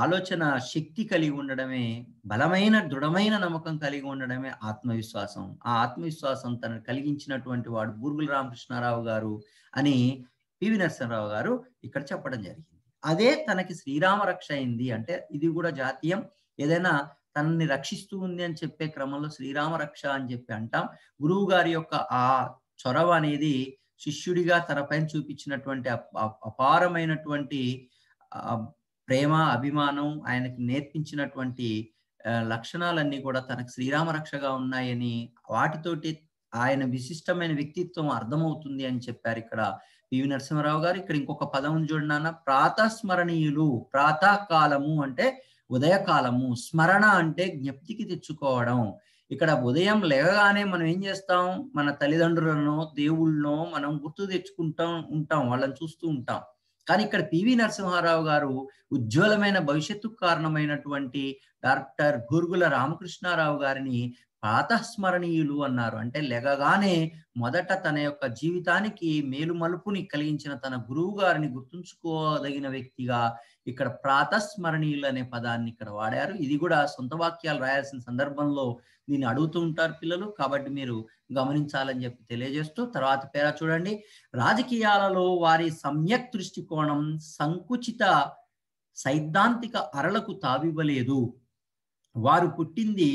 ఆలోచన శక్తి కలిగి ఉండడమే బలమైన దృఢమైన నమ్మకం కలిగి ఉండడమే ఆత్మవిశ్వాసం ఆ ఆత్మవిశ్వాసం తన కలిగించినటువంటి వాడు బూర్గుల రామకృష్ణారావు గారు అని పివి నరసింహరావు గారు ఇక్కడ చెప్పడం జరిగింది అదే తనకి శ్రీరామ రక్ష అయింది అంటే ఇది కూడా జాతీయం ఏదైనా తనని రక్షిస్తూ ఉంది అని చెప్పే క్రమంలో శ్రీరామ రక్ష అని చెప్పి అంటాం గురువు గారి యొక్క ఆ చొరవ అనేది శిష్యుడిగా తన పైన చూపించినటువంటి అపారమైనటువంటి ప్రేమ అభిమానం ఆయనకి నేర్పించినటువంటి లక్షణాలన్నీ కూడా తనకు శ్రీరామ రక్షగా ఉన్నాయని వాటితోటి ఆయన విశిష్టమైన వ్యక్తిత్వం అర్థమవుతుంది అని చెప్పారు ఇక్కడ పివి నరసింహారావు గారు ఇక్కడ ఇంకొక పదం చూడండి నాన్న ప్రాతస్మరణీయులు ప్రాతకాలము అంటే ఉదయకాలము స్మరణ అంటే జ్ఞప్తికి తెచ్చుకోవడం ఇక్కడ ఉదయం లేవగానే మనం ఏం చేస్తాం మన తల్లిదండ్రులను దేవుళ్ళను మనం గుర్తు తెచ్చుకుంటాం ఉంటాం వాళ్ళని చూస్తూ ఉంటాం కానీ ఇక్కడ పివి నరసింహారావు గారు ఉజ్వలమైన భవిష్యత్తుకు కారణమైనటువంటి డాక్టర్ భూర్గుల రామకృష్ణారావు గారిని ప్రాతస్మరణీయులు అన్నారు అంటే లెగగానే మొదట తన యొక్క జీవితానికి మేలుమలుపుని కలిగించిన తన గురువు గారిని గుర్తుంచుకోదగిన వ్యక్తిగా ఇక్కడ ప్రాతస్మరణీయులు అనే పదాన్ని ఇక్కడ వాడారు ఇది కూడా సొంత వాక్యాలు రాయాల్సిన సందర్భంలో దీన్ని అడుగుతూ ఉంటారు పిల్లలు కాబట్టి మీరు గమనించాలని చెప్పి తెలియజేస్తూ తర్వాత పేరా చూడండి రాజకీయాలలో వారి సమ్యక్ దృష్టికోణం సంకుచిత సైద్ధాంతిక అరలకు తావివ్వలేదు వారు పుట్టింది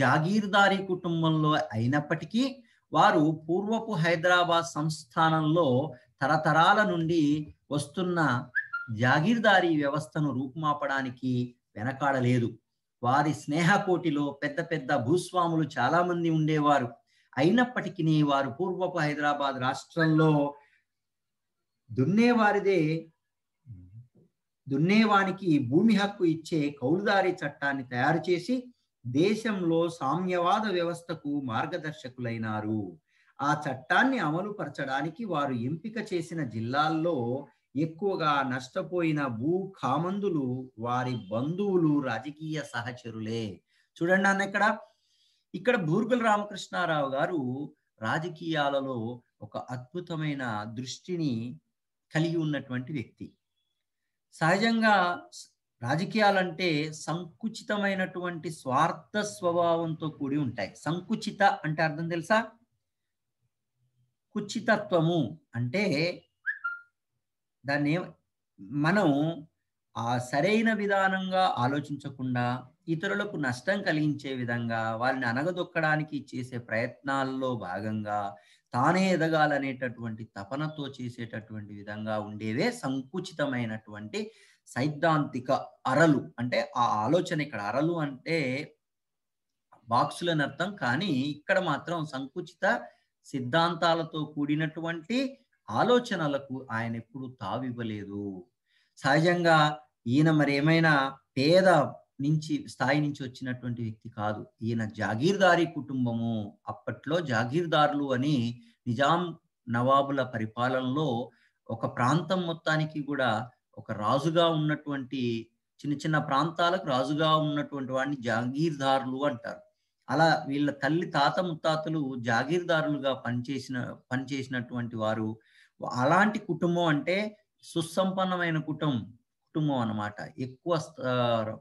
జాగీర్దారి కుటుంబంలో అయినప్పటికీ వారు పూర్వపు హైదరాబాద్ సంస్థానంలో తరతరాల నుండి వస్తున్న జాగీర్దారీ వ్యవస్థను రూపుమాపడానికి వెనకాడలేదు వారి స్నేహకోటిలో పెద్ద పెద్ద భూస్వాములు చాలామంది ఉండేవారు అయినప్పటికీ వారు పూర్వపు హైదరాబాద్ రాష్ట్రంలో దున్నేవారిదే దున్నేవానికి భూమి హక్కు ఇచ్చే కౌలుదారీ చట్టాన్ని తయారు చేసి దేశంలో సామ్యవాద వ్యవస్థకు మార్గదర్శకులైనారు ఆ చట్టాన్ని అమలు పరచడానికి వారు ఎంపిక చేసిన జిల్లాల్లో ఎక్కువగా నష్టపోయిన భూ కామందులు వారి బంధువులు రాజకీయ సహచరులే చూడండి అన్న ఇక్కడ ఇక్కడ భూర్గుల రామకృష్ణారావు గారు రాజకీయాలలో ఒక అద్భుతమైన దృష్టిని కలిగి ఉన్నటువంటి వ్యక్తి సహజంగా రాజకీయాలంటే సంకుచితమైనటువంటి స్వార్థ స్వభావంతో కూడి ఉంటాయి సంకుచిత అంటే అర్థం తెలుసా కుచితత్వము అంటే దాన్ని మనం ఆ సరైన విధానంగా ఆలోచించకుండా ఇతరులకు నష్టం కలిగించే విధంగా వాళ్ళని అనగదొక్కడానికి చేసే ప్రయత్నాల్లో భాగంగా తానే ఎదగాలనేటటువంటి తపనతో చేసేటటువంటి విధంగా ఉండేవే సంకుచితమైనటువంటి సైద్ధాంతిక అరలు అంటే ఆ ఆలోచన ఇక్కడ అరలు అంటే బాక్సులని అర్థం కానీ ఇక్కడ మాత్రం సంకుచిత సిద్ధాంతాలతో కూడినటువంటి ఆలోచనలకు ఆయన ఎప్పుడు తావివ్వలేదు సహజంగా ఈయన మరి ఏమైనా పేద నుంచి స్థాయి నుంచి వచ్చినటువంటి వ్యక్తి కాదు ఈయన జాగీర్దారి కుటుంబము అప్పట్లో జాగీర్దారులు అని నిజాం నవాబుల పరిపాలనలో ఒక ప్రాంతం మొత్తానికి కూడా ఒక రాజుగా ఉన్నటువంటి చిన్న చిన్న ప్రాంతాలకు రాజుగా ఉన్నటువంటి వాడిని జాగీర్దారులు అంటారు అలా వీళ్ళ తల్లి తాత ముత్తాతలు జాగీర్దారులుగా పనిచేసిన పనిచేసినటువంటి వారు అలాంటి కుటుంబం అంటే సుసంపన్నమైన కుటుంబం కుటుంబం అనమాట ఎక్కువ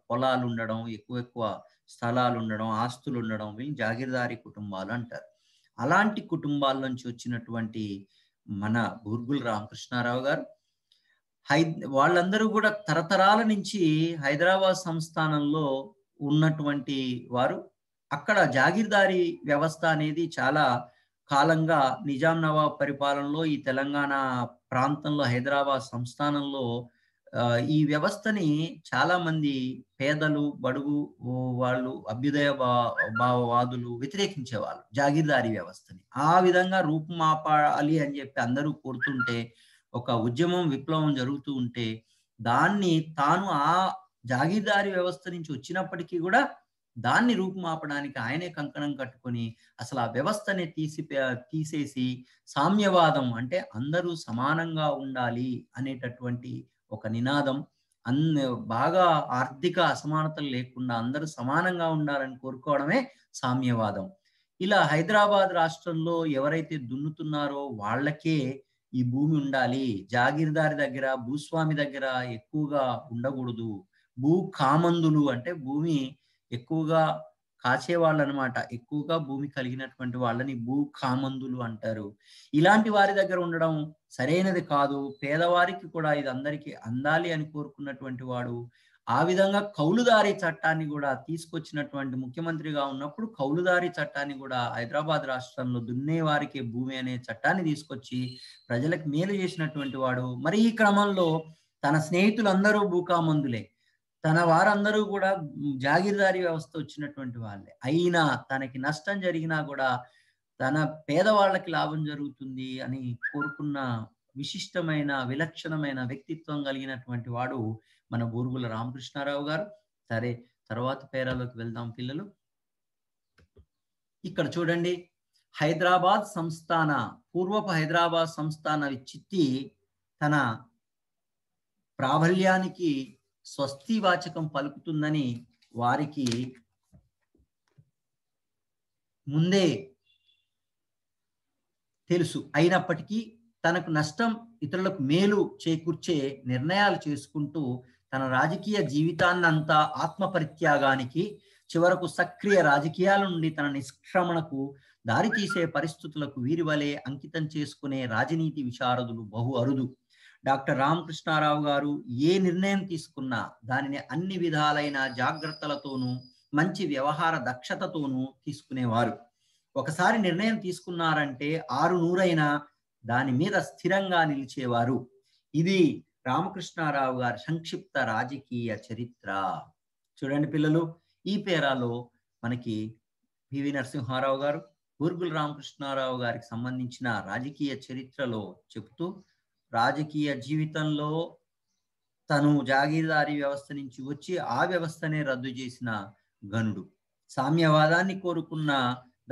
పొలాలు ఉండడం ఎక్కువ ఎక్కువ స్థలాలు ఉండడం ఆస్తులు ఉండడం వీళ్ళు జాగీర్దారి కుటుంబాలు అంటారు అలాంటి కుటుంబాల నుంచి వచ్చినటువంటి మన బూర్గుల రామకృష్ణారావు గారు హై వాళ్ళందరూ కూడా తరతరాల నుంచి హైదరాబాద్ సంస్థానంలో ఉన్నటువంటి వారు అక్కడ జాగీర్దారీ వ్యవస్థ అనేది చాలా కాలంగా నిజాం నవాబ్ పరిపాలనలో ఈ తెలంగాణ ప్రాంతంలో హైదరాబాద్ సంస్థానంలో ఈ వ్యవస్థని చాలా మంది పేదలు బడుగు వాళ్ళు అభ్యుదయ భావవాదులు వ్యతిరేకించేవాళ్ళు జాగీర్దారీ వ్యవస్థని ఆ విధంగా రూపుమాపాలి అని చెప్పి అందరూ కోరుతుంటే ఒక ఉద్యమం విప్లవం జరుగుతూ ఉంటే దాన్ని తాను ఆ జాగీర్దారి వ్యవస్థ నుంచి వచ్చినప్పటికీ కూడా దాన్ని రూపుమాపడానికి ఆయనే కంకణం కట్టుకొని అసలు ఆ వ్యవస్థని తీసి తీసేసి సామ్యవాదం అంటే అందరూ సమానంగా ఉండాలి అనేటటువంటి ఒక నినాదం అన్ బాగా ఆర్థిక అసమానతలు లేకుండా అందరూ సమానంగా ఉండాలని కోరుకోవడమే సామ్యవాదం ఇలా హైదరాబాద్ రాష్ట్రంలో ఎవరైతే దున్నుతున్నారో వాళ్ళకే ఈ భూమి ఉండాలి జాగీర్దారి దగ్గర భూస్వామి దగ్గర ఎక్కువగా ఉండకూడదు భూ కామందులు అంటే భూమి ఎక్కువగా వాళ్ళు అనమాట ఎక్కువగా భూమి కలిగినటువంటి వాళ్ళని భూ కామందులు అంటారు ఇలాంటి వారి దగ్గర ఉండడం సరైనది కాదు పేదవారికి కూడా ఇది అందరికీ అందాలి అని కోరుకున్నటువంటి వాడు ఆ విధంగా కౌలుదారీ చట్టాన్ని కూడా తీసుకొచ్చినటువంటి ముఖ్యమంత్రిగా ఉన్నప్పుడు కౌలుదారీ చట్టాన్ని కూడా హైదరాబాద్ రాష్ట్రంలో దున్నేవారికే భూమి అనే చట్టాన్ని తీసుకొచ్చి ప్రజలకు మేలు చేసినటువంటి వాడు మరి ఈ క్రమంలో తన స్నేహితులందరూ భూకామందులే తన వారందరూ కూడా జాగీర్దారీ వ్యవస్థ వచ్చినటువంటి వాళ్ళే అయినా తనకి నష్టం జరిగినా కూడా తన పేదవాళ్ళకి లాభం జరుగుతుంది అని కోరుకున్న విశిష్టమైన విలక్షణమైన వ్యక్తిత్వం కలిగినటువంటి వాడు మన బూరుగుల రామకృష్ణారావు గారు సరే తర్వాత పేరాలోకి వెళ్దాం పిల్లలు ఇక్కడ చూడండి హైదరాబాద్ సంస్థాన పూర్వపు హైదరాబాద్ సంస్థాన చిత్తి తన ప్రాబల్యానికి స్వస్తి వాచకం పలుకుతుందని వారికి ముందే తెలుసు అయినప్పటికీ తనకు నష్టం ఇతరులకు మేలు చేకూర్చే నిర్ణయాలు చేసుకుంటూ తన రాజకీయ జీవితాన్నంతా ఆత్మపరిత్యాగానికి చివరకు సక్రియ రాజకీయాల నుండి తన నిష్క్రమణకు దారితీసే పరిస్థితులకు వీరివలే అంకితం చేసుకునే రాజనీతి విశారదులు బహు అరుదు డాక్టర్ రామకృష్ణారావు గారు ఏ నిర్ణయం తీసుకున్నా దానిని అన్ని విధాలైన జాగ్రత్తలతోనూ మంచి వ్యవహార దక్షతతోనూ తీసుకునేవారు ఒకసారి నిర్ణయం తీసుకున్నారంటే ఆరు నూరైనా దాని మీద స్థిరంగా నిలిచేవారు ఇది రామకృష్ణారావు గారి సంక్షిప్త రాజకీయ చరిత్ర చూడండి పిల్లలు ఈ పేరాలో మనకి పివి నరసింహారావు గారు ఊర్గుల రామకృష్ణారావు గారికి సంబంధించిన రాజకీయ చరిత్రలో చెబుతూ రాజకీయ జీవితంలో తను జాగీరదారి వ్యవస్థ నుంచి వచ్చి ఆ వ్యవస్థనే రద్దు చేసిన గనుడు సామ్యవాదాన్ని కోరుకున్న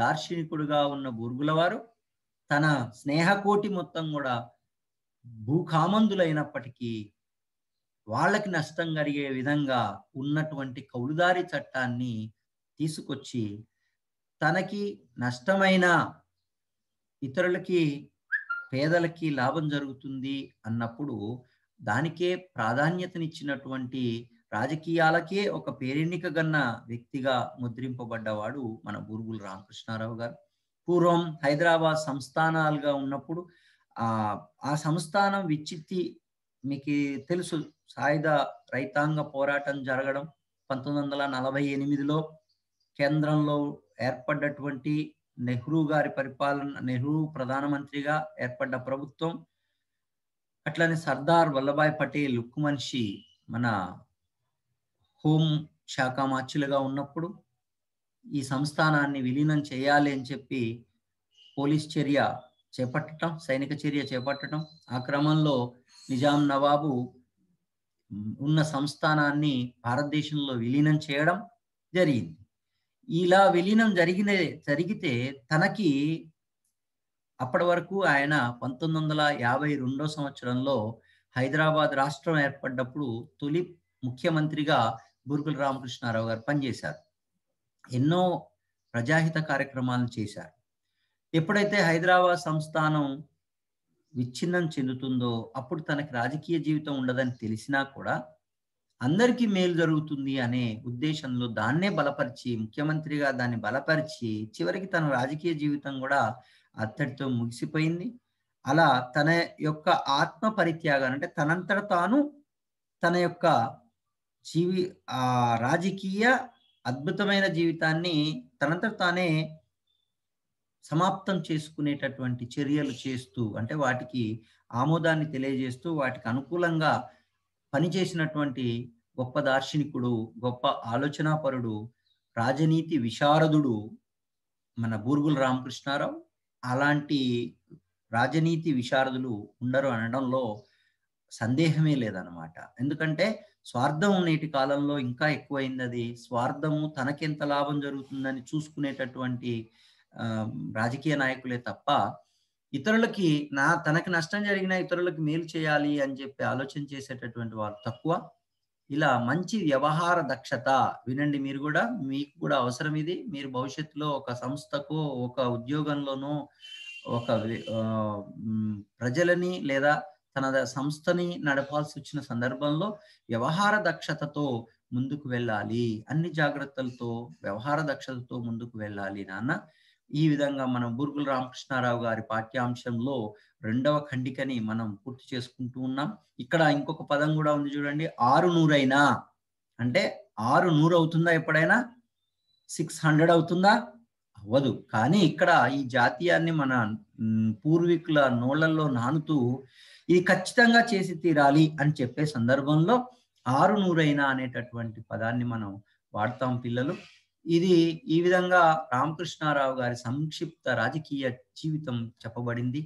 దార్శనికుడుగా ఉన్న బూర్గుల వారు తన స్నేహకోటి మొత్తం కూడా భూకామందులైనప్పటికీ వాళ్ళకి నష్టం కలిగే విధంగా ఉన్నటువంటి కౌలుదారి చట్టాన్ని తీసుకొచ్చి తనకి నష్టమైన ఇతరులకి పేదలకి లాభం జరుగుతుంది అన్నప్పుడు దానికే ప్రాధాన్యతనిచ్చినటువంటి రాజకీయాలకే ఒక పేరెన్నిక గన్న వ్యక్తిగా ముద్రింపబడ్డవాడు మన బూరుగుల రామకృష్ణారావు గారు పూర్వం హైదరాబాద్ సంస్థానాలుగా ఉన్నప్పుడు ఆ ఆ సంస్థానం విచ్చిత్తి మీకు తెలుసు సాయుధ రైతాంగ పోరాటం జరగడం పంతొమ్మిది వందల నలభై ఎనిమిదిలో కేంద్రంలో ఏర్పడ్డటువంటి నెహ్రూ గారి పరిపాలన నెహ్రూ ప్రధానమంత్రిగా ఏర్పడ్డ ప్రభుత్వం అట్లనే సర్దార్ వల్లభాయ్ పటేల్ ఉక్కు మనిషి మన హోం శాఖ మార్చులుగా ఉన్నప్పుడు ఈ సంస్థానాన్ని విలీనం చేయాలి అని చెప్పి పోలీస్ చర్య చేపట్టడం సైనిక చర్య చేపట్టడం ఆ క్రమంలో నిజాం నవాబు ఉన్న సంస్థానాన్ని భారతదేశంలో విలీనం చేయడం జరిగింది ఇలా విలీనం జరిగిన జరిగితే తనకి అప్పటి వరకు ఆయన పంతొమ్మిది వందల యాభై రెండో సంవత్సరంలో హైదరాబాద్ రాష్ట్రం ఏర్పడ్డప్పుడు తొలి ముఖ్యమంత్రిగా గురుకుల రామకృష్ణారావు గారు పనిచేశారు ఎన్నో ప్రజాహిత కార్యక్రమాలను చేశారు ఎప్పుడైతే హైదరాబాద్ సంస్థానం విచ్ఛిన్నం చెందుతుందో అప్పుడు తనకి రాజకీయ జీవితం ఉండదని తెలిసినా కూడా అందరికీ మేలు జరుగుతుంది అనే ఉద్దేశంలో దాన్నే బలపరిచి ముఖ్యమంత్రిగా దాన్ని బలపరిచి చివరికి తన రాజకీయ జీవితం కూడా అత్తడితో ముగిసిపోయింది అలా తన యొక్క ఆత్మ పరిత్యాగాన్ని అంటే తనంతట తాను తన యొక్క జీవి ఆ రాజకీయ అద్భుతమైన జీవితాన్ని తనంతట తానే సమాప్తం చేసుకునేటటువంటి చర్యలు చేస్తూ అంటే వాటికి ఆమోదాన్ని తెలియజేస్తూ వాటికి అనుకూలంగా పనిచేసినటువంటి గొప్ప దార్శనికుడు గొప్ప ఆలోచనాపరుడు రాజనీతి విశారదుడు మన బూర్గుల రామకృష్ణారావు అలాంటి రాజనీతి విశారదులు ఉండరు అనడంలో సందేహమే లేదనమాట ఎందుకంటే స్వార్థం నేటి కాలంలో ఇంకా ఎక్కువైంది అది స్వార్థము తనకెంత లాభం జరుగుతుందని చూసుకునేటటువంటి రాజకీయ నాయకులే తప్ప ఇతరులకి నా తనకి నష్టం జరిగిన ఇతరులకి మేలు చేయాలి అని చెప్పి ఆలోచన చేసేటటువంటి వారు తక్కువ ఇలా మంచి వ్యవహార దక్షత వినండి మీరు కూడా మీకు కూడా అవసరం ఇది మీరు భవిష్యత్తులో ఒక సంస్థకు ఒక ఉద్యోగంలోనూ ఒక ప్రజలని లేదా తన సంస్థని నడపాల్సి వచ్చిన సందర్భంలో వ్యవహార దక్షతతో ముందుకు వెళ్ళాలి అన్ని జాగ్రత్తలతో వ్యవహార దక్షతతో ముందుకు వెళ్ళాలి నాన్న ఈ విధంగా మనం బుర్గుల రామకృష్ణారావు గారి పాఠ్యాంశంలో రెండవ ఖండికని మనం పూర్తి చేసుకుంటూ ఉన్నాం ఇక్కడ ఇంకొక పదం కూడా ఉంది చూడండి ఆరు నూరైనా అంటే ఆరు నూరు అవుతుందా ఎప్పుడైనా సిక్స్ హండ్రెడ్ అవుతుందా అవ్వదు కానీ ఇక్కడ ఈ జాతీయాన్ని మన పూర్వీకుల నోళ్లలో నానుతూ ఇది ఖచ్చితంగా చేసి తీరాలి అని చెప్పే సందర్భంలో ఆరు నూరైనా అనేటటువంటి పదాన్ని మనం వాడతాం పిల్లలు ఇది ఈ విధంగా రామకృష్ణారావు గారి సంక్షిప్త రాజకీయ జీవితం చెప్పబడింది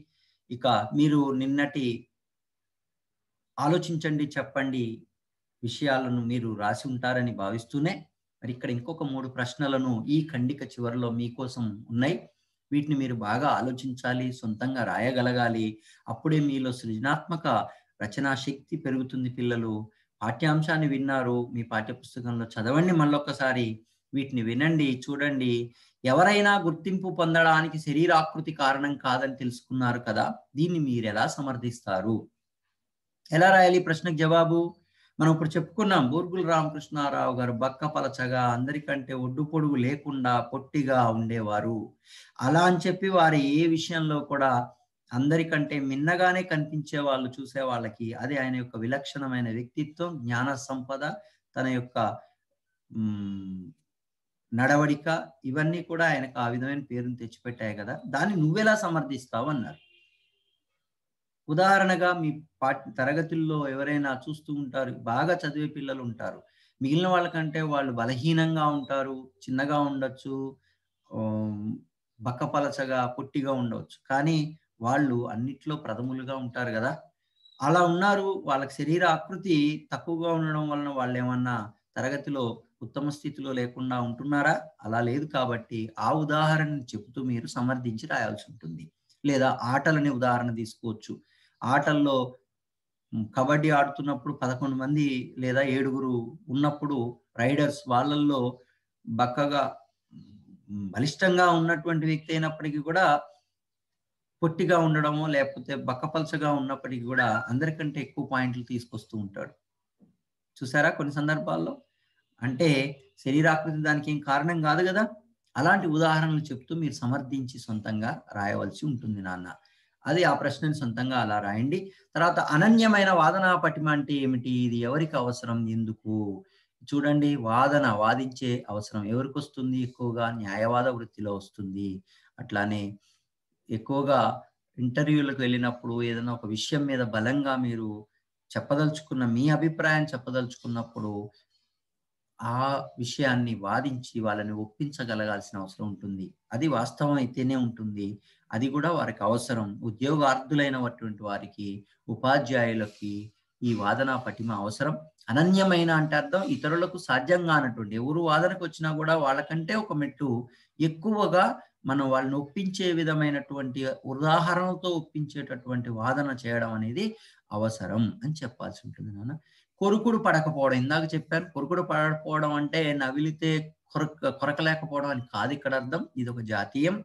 ఇక మీరు నిన్నటి ఆలోచించండి చెప్పండి విషయాలను మీరు రాసి ఉంటారని భావిస్తూనే మరి ఇక్కడ ఇంకొక మూడు ప్రశ్నలను ఈ ఖండిక చివరిలో మీకోసం ఉన్నాయి వీటిని మీరు బాగా ఆలోచించాలి సొంతంగా రాయగలగాలి అప్పుడే మీలో సృజనాత్మక రచనా శక్తి పెరుగుతుంది పిల్లలు పాఠ్యాంశాన్ని విన్నారు మీ పాఠ్యపుస్తకంలో చదవండి మళ్ళొక్కసారి వీటిని వినండి చూడండి ఎవరైనా గుర్తింపు పొందడానికి శరీరాకృతి కారణం కాదని తెలుసుకున్నారు కదా దీన్ని మీరు ఎలా సమర్థిస్తారు ఎలా రాయాలి ప్రశ్నకు జవాబు మనం ఇప్పుడు చెప్పుకున్నాం బూర్గుల రామకృష్ణారావు గారు బక్క పలచగా అందరికంటే ఒడ్డు పొడుగు లేకుండా పొట్టిగా ఉండేవారు అలా అని చెప్పి వారు ఏ విషయంలో కూడా అందరికంటే మిన్నగానే కనిపించే వాళ్ళు చూసే వాళ్ళకి అది ఆయన యొక్క విలక్షణమైన వ్యక్తిత్వం జ్ఞాన సంపద తన యొక్క నడవడిక ఇవన్నీ కూడా ఆయనకు ఆ విధమైన పేరును తెచ్చిపెట్టాయి కదా దాన్ని నువ్వెలా సమర్థిస్తావు అన్నారు ఉదాహరణగా మీ పాఠ తరగతుల్లో ఎవరైనా చూస్తూ ఉంటారు బాగా చదివే పిల్లలు ఉంటారు మిగిలిన వాళ్ళకంటే వాళ్ళు బలహీనంగా ఉంటారు చిన్నగా ఉండొచ్చు బక్కపలచగా పొట్టిగా ఉండవచ్చు కానీ వాళ్ళు అన్నిట్లో ప్రథములుగా ఉంటారు కదా అలా ఉన్నారు వాళ్ళకి శరీర ఆకృతి తక్కువగా ఉండడం వలన వాళ్ళు ఏమన్నా తరగతిలో ఉత్తమ స్థితిలో లేకుండా ఉంటున్నారా అలా లేదు కాబట్టి ఆ ఉదాహరణను చెబుతూ మీరు సమర్థించి రాయాల్సి ఉంటుంది లేదా ఆటలని ఉదాహరణ తీసుకోవచ్చు ఆటల్లో కబడ్డీ ఆడుతున్నప్పుడు పదకొండు మంది లేదా ఏడుగురు ఉన్నప్పుడు రైడర్స్ వాళ్ళల్లో బక్కగా బలిష్టంగా ఉన్నటువంటి వ్యక్తి అయినప్పటికీ కూడా పొట్టిగా ఉండడమో లేకపోతే బక్కపలసగా ఉన్నప్పటికీ కూడా అందరికంటే ఎక్కువ పాయింట్లు తీసుకొస్తూ ఉంటాడు చూసారా కొన్ని సందర్భాల్లో అంటే శరీరాకృతి దానికి ఏం కారణం కాదు కదా అలాంటి ఉదాహరణలు చెప్తూ మీరు సమర్థించి సొంతంగా రాయవలసి ఉంటుంది నాన్న అది ఆ ప్రశ్నని సొంతంగా అలా రాయండి తర్వాత అనన్యమైన వాదన పటిమ అంటే ఏమిటి ఇది ఎవరికి అవసరం ఎందుకు చూడండి వాదన వాదించే అవసరం ఎవరికి వస్తుంది ఎక్కువగా న్యాయవాద వృత్తిలో వస్తుంది అట్లానే ఎక్కువగా ఇంటర్వ్యూలకు వెళ్ళినప్పుడు ఏదైనా ఒక విషయం మీద బలంగా మీరు చెప్పదలుచుకున్న మీ అభిప్రాయం చెప్పదలుచుకున్నప్పుడు ఆ విషయాన్ని వాదించి వాళ్ళని ఒప్పించగలగాల్సిన అవసరం ఉంటుంది అది వాస్తవం అయితేనే ఉంటుంది అది కూడా వారికి అవసరం ఉద్యోగార్థులైనటువంటి వారికి ఉపాధ్యాయులకి ఈ వాదన పటిమ అవసరం అనన్యమైన అంటే అర్థం ఇతరులకు సాధ్యం కానటువంటి ఎవరు వాదనకు వచ్చినా కూడా వాళ్ళకంటే ఒక మెట్టు ఎక్కువగా మనం వాళ్ళని ఒప్పించే విధమైనటువంటి ఉదాహరణతో ఒప్పించేటటువంటి వాదన చేయడం అనేది అవసరం అని చెప్పాల్సి ఉంటుంది నాన్న కొరుకుడు పడకపోవడం ఇందాక చెప్పాను కొరుకుడు పడకపోవడం అంటే నవిలితే కొరక కొరకలేకపోవడం అని కాదు ఇక్కడ అర్థం ఇది ఒక జాతీయం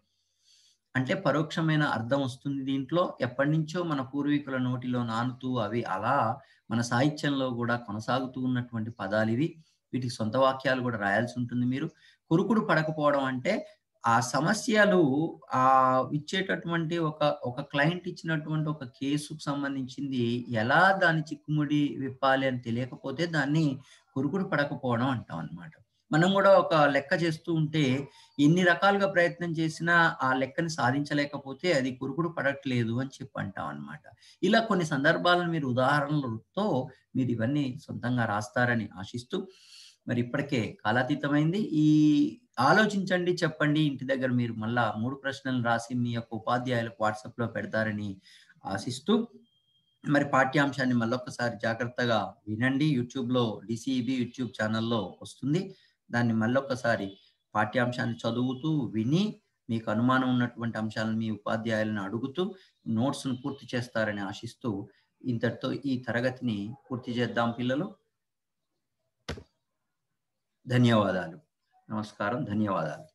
అంటే పరోక్షమైన అర్థం వస్తుంది దీంట్లో ఎప్పటి నుంచో మన పూర్వీకుల నోటిలో నానుతూ అవి అలా మన సాహిత్యంలో కూడా కొనసాగుతూ ఉన్నటువంటి పదాలు ఇవి వీటికి సొంత వాక్యాలు కూడా రాయాల్సి ఉంటుంది మీరు కురుకుడు పడకపోవడం అంటే ఆ సమస్యలు ఆ ఇచ్చేటటువంటి ఒక ఒక క్లయింట్ ఇచ్చినటువంటి ఒక కేసుకు సంబంధించింది ఎలా దాన్ని చిక్కుముడి విప్పాలి అని తెలియకపోతే దాన్ని కురుకుడు పడకపోవడం అంటాం అనమాట మనం కూడా ఒక లెక్క చేస్తూ ఉంటే ఎన్ని రకాలుగా ప్రయత్నం చేసినా ఆ లెక్కని సాధించలేకపోతే అది కురుకుడు పడట్లేదు అని చెప్పి అంటాం అనమాట ఇలా కొన్ని సందర్భాలను మీరు ఉదాహరణలతో మీరు ఇవన్నీ సొంతంగా రాస్తారని ఆశిస్తూ మరి ఇప్పటికే కాలాతీతమైంది ఈ ఆలోచించండి చెప్పండి ఇంటి దగ్గర మీరు మళ్ళా మూడు ప్రశ్నలు రాసి మీ యొక్క ఉపాధ్యాయులకు వాట్సాప్లో పెడతారని ఆశిస్తూ మరి పాఠ్యాంశాన్ని మళ్ళొకసారి జాగ్రత్తగా వినండి యూట్యూబ్లో డిసిబి యూట్యూబ్ ఛానల్లో వస్తుంది దాన్ని మళ్ళొకసారి పాఠ్యాంశాన్ని చదువుతూ విని మీకు అనుమానం ఉన్నటువంటి అంశాలను మీ ఉపాధ్యాయులను అడుగుతూ నోట్స్ను పూర్తి చేస్తారని ఆశిస్తూ ఇంతటితో ఈ తరగతిని పూర్తి చేద్దాం పిల్లలు ధన్యవాదాలు నమస్కారం ధన్యవాదాలు